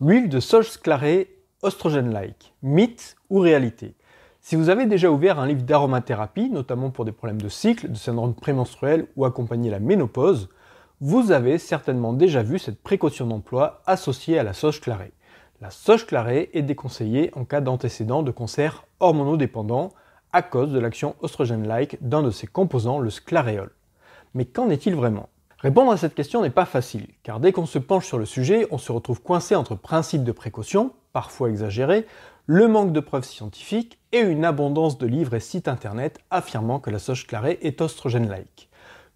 L'huile de sauge sclarée, oestrogène-like, mythe ou réalité Si vous avez déjà ouvert un livre d'aromathérapie, notamment pour des problèmes de cycle, de syndrome prémenstruel ou accompagner la ménopause, vous avez certainement déjà vu cette précaution d'emploi associée à la sauge clarée. La sauge clarée est déconseillée en cas d'antécédent de cancer hormonodépendant à cause de l'action oestrogène-like d'un de ses composants, le sclaréol. Mais qu'en est-il vraiment Répondre à cette question n'est pas facile, car dès qu'on se penche sur le sujet, on se retrouve coincé entre principes de précaution, parfois exagéré, le manque de preuves scientifiques et une abondance de livres et sites internet affirmant que la soche clarée est oestrogène-like.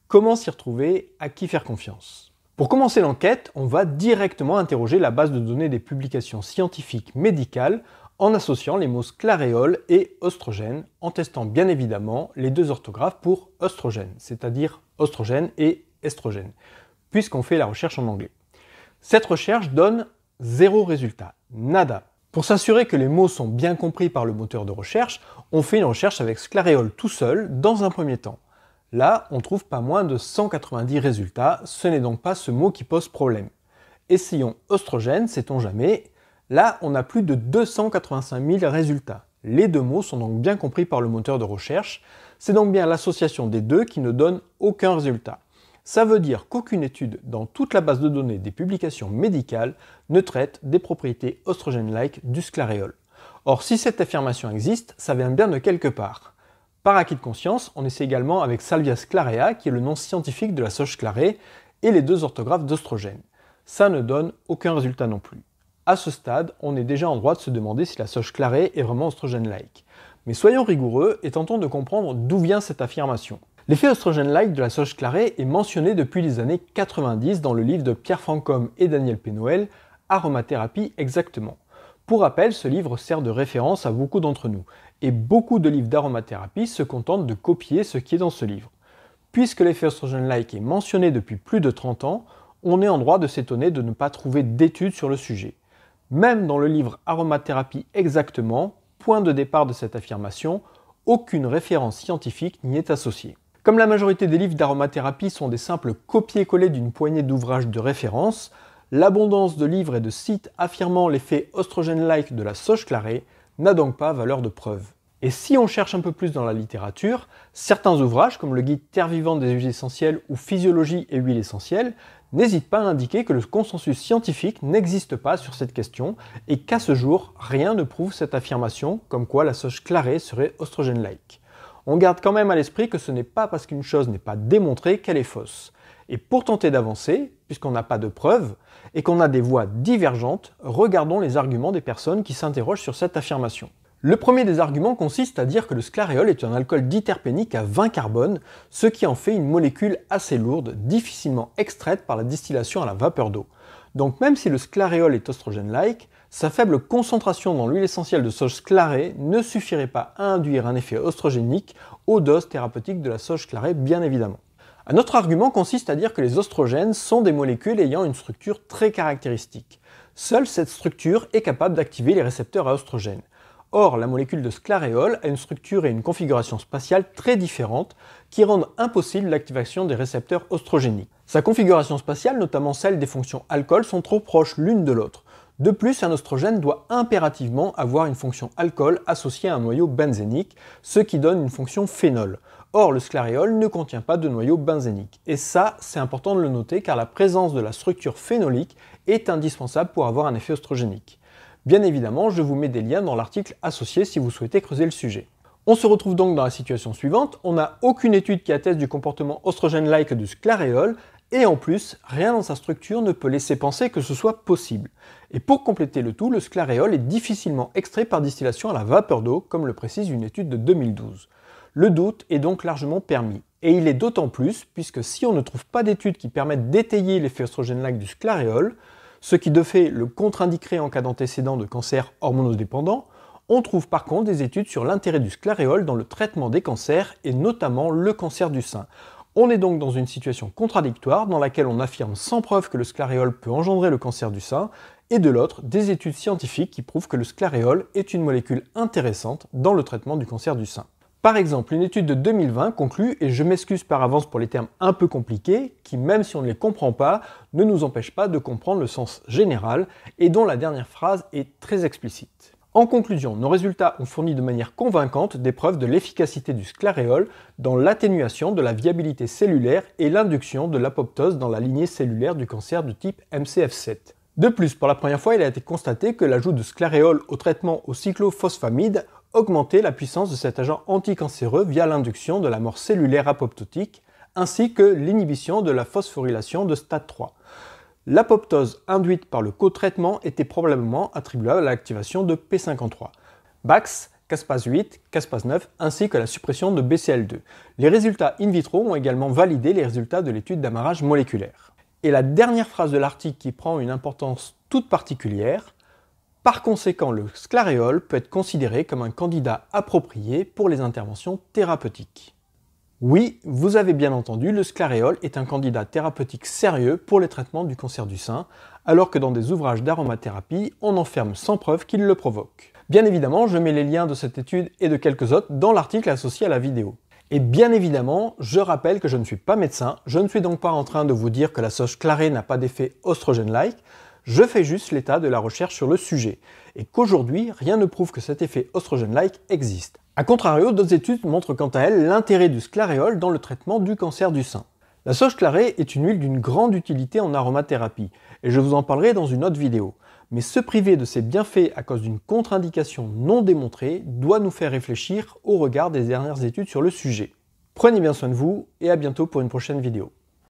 Comment s'y retrouver À qui faire confiance Pour commencer l'enquête, on va directement interroger la base de données des publications scientifiques médicales en associant les mots sclaréole et oestrogène, en testant bien évidemment les deux orthographes pour oestrogène, c'est-à-dire oestrogène et estrogène, puisqu'on fait la recherche en anglais. Cette recherche donne zéro résultat, nada. Pour s'assurer que les mots sont bien compris par le moteur de recherche, on fait une recherche avec Sclareol tout seul dans un premier temps. Là, on trouve pas moins de 190 résultats, ce n'est donc pas ce mot qui pose problème. Essayons oestrogène, sait-on jamais. Là, on a plus de 285 000 résultats. Les deux mots sont donc bien compris par le moteur de recherche. C'est donc bien l'association des deux qui ne donne aucun résultat. Ça veut dire qu'aucune étude dans toute la base de données des publications médicales ne traite des propriétés oestrogènes-like du sclaréol. Or, si cette affirmation existe, ça vient bien de quelque part. Par acquis de conscience, on essaie également avec Salvia sclarea, qui est le nom scientifique de la soche clarée, et les deux orthographes d'oestrogène. Ça ne donne aucun résultat non plus. À ce stade, on est déjà en droit de se demander si la soche clarée est vraiment oestrogène-like. Mais soyons rigoureux et tentons de comprendre d'où vient cette affirmation. L'effet oestrogène-like de la sauge clarée est mentionné depuis les années 90 dans le livre de Pierre Francom et Daniel Pénoël, Aromathérapie exactement. Pour rappel, ce livre sert de référence à beaucoup d'entre nous, et beaucoup de livres d'aromathérapie se contentent de copier ce qui est dans ce livre. Puisque l'effet oestrogène-like est mentionné depuis plus de 30 ans, on est en droit de s'étonner de ne pas trouver d'études sur le sujet. Même dans le livre Aromathérapie exactement, point de départ de cette affirmation, aucune référence scientifique n'y est associée. Comme la majorité des livres d'aromathérapie sont des simples copier collés d'une poignée d'ouvrages de référence, l'abondance de livres et de sites affirmant l'effet oestrogène-like de la soche clarée n'a donc pas valeur de preuve. Et si on cherche un peu plus dans la littérature, certains ouvrages, comme le guide Terre vivante des huiles essentielles ou Physiologie et huiles essentielles, n'hésitent pas à indiquer que le consensus scientifique n'existe pas sur cette question et qu'à ce jour, rien ne prouve cette affirmation comme quoi la soche clarée serait oestrogène-like on garde quand même à l'esprit que ce n'est pas parce qu'une chose n'est pas démontrée qu'elle est fausse. Et pour tenter d'avancer, puisqu'on n'a pas de preuves et qu'on a des voix divergentes, regardons les arguments des personnes qui s'interrogent sur cette affirmation. Le premier des arguments consiste à dire que le sclaréol est un alcool diterpénique à 20 carbones, ce qui en fait une molécule assez lourde, difficilement extraite par la distillation à la vapeur d'eau. Donc même si le sclaréol est oestrogène-like, sa faible concentration dans l'huile essentielle de sauge sclarée ne suffirait pas à induire un effet oestrogénique aux doses thérapeutiques de la sauge clarée, bien évidemment. Un autre argument consiste à dire que les oestrogènes sont des molécules ayant une structure très caractéristique. Seule cette structure est capable d'activer les récepteurs à oestrogènes. Or, la molécule de sclaréol a une structure et une configuration spatiale très différentes qui rendent impossible l'activation des récepteurs oestrogéniques. Sa configuration spatiale, notamment celle des fonctions alcool, sont trop proches l'une de l'autre de plus, un oestrogène doit impérativement avoir une fonction alcool associée à un noyau benzénique, ce qui donne une fonction phénol. Or, le sclaréol ne contient pas de noyau benzénique. Et ça, c'est important de le noter car la présence de la structure phénolique est indispensable pour avoir un effet oestrogénique. Bien évidemment, je vous mets des liens dans l'article associé si vous souhaitez creuser le sujet. On se retrouve donc dans la situation suivante, on n'a aucune étude qui atteste du comportement oestrogène-like du sclaréol, et en plus, rien dans sa structure ne peut laisser penser que ce soit possible. Et pour compléter le tout, le sclaréol est difficilement extrait par distillation à la vapeur d'eau, comme le précise une étude de 2012. Le doute est donc largement permis. Et il est d'autant plus, puisque si on ne trouve pas d'études qui permettent d'étayer l'effet oestrogène-like du sclaréol, ce qui de fait le contre-indiquerait en cas d'antécédent de cancer hormonodépendant, on trouve par contre des études sur l'intérêt du sclaréol dans le traitement des cancers et notamment le cancer du sein. On est donc dans une situation contradictoire dans laquelle on affirme sans preuve que le sclaréole peut engendrer le cancer du sein, et de l'autre, des études scientifiques qui prouvent que le sclaréole est une molécule intéressante dans le traitement du cancer du sein. Par exemple, une étude de 2020 conclut, et je m'excuse par avance pour les termes un peu compliqués, qui même si on ne les comprend pas, ne nous empêche pas de comprendre le sens général, et dont la dernière phrase est très explicite. En conclusion, nos résultats ont fourni de manière convaincante des preuves de l'efficacité du sclaréol dans l'atténuation de la viabilité cellulaire et l'induction de l'apoptose dans la lignée cellulaire du cancer de type MCF7. De plus, pour la première fois, il a été constaté que l'ajout de sclaréol au traitement au cyclophosphamide augmentait la puissance de cet agent anticancéreux via l'induction de la mort cellulaire apoptotique ainsi que l'inhibition de la phosphorylation de stade 3. L'apoptose induite par le co-traitement était probablement attribuable à l'activation de P53, Bax, Caspase 8, Caspase 9 ainsi que la suppression de BCL2. Les résultats in vitro ont également validé les résultats de l'étude d'amarrage moléculaire. Et la dernière phrase de l'article qui prend une importance toute particulière, par conséquent, le sclaréole peut être considéré comme un candidat approprié pour les interventions thérapeutiques. Oui, vous avez bien entendu, le sclaréol est un candidat thérapeutique sérieux pour les traitements du cancer du sein, alors que dans des ouvrages d'aromathérapie, on enferme sans preuve qu'il le provoque. Bien évidemment, je mets les liens de cette étude et de quelques autres dans l'article associé à la vidéo. Et bien évidemment, je rappelle que je ne suis pas médecin, je ne suis donc pas en train de vous dire que la soche clarée n'a pas d'effet oestrogène-like, je fais juste l'état de la recherche sur le sujet, et qu'aujourd'hui, rien ne prouve que cet effet oestrogène-like existe. A contrario, d'autres études montrent quant à elles l'intérêt du sclaréol dans le traitement du cancer du sein. La sauge clarée est une huile d'une grande utilité en aromathérapie, et je vous en parlerai dans une autre vidéo. Mais se priver de ses bienfaits à cause d'une contre-indication non démontrée doit nous faire réfléchir au regard des dernières études sur le sujet. Prenez bien soin de vous, et à bientôt pour une prochaine vidéo.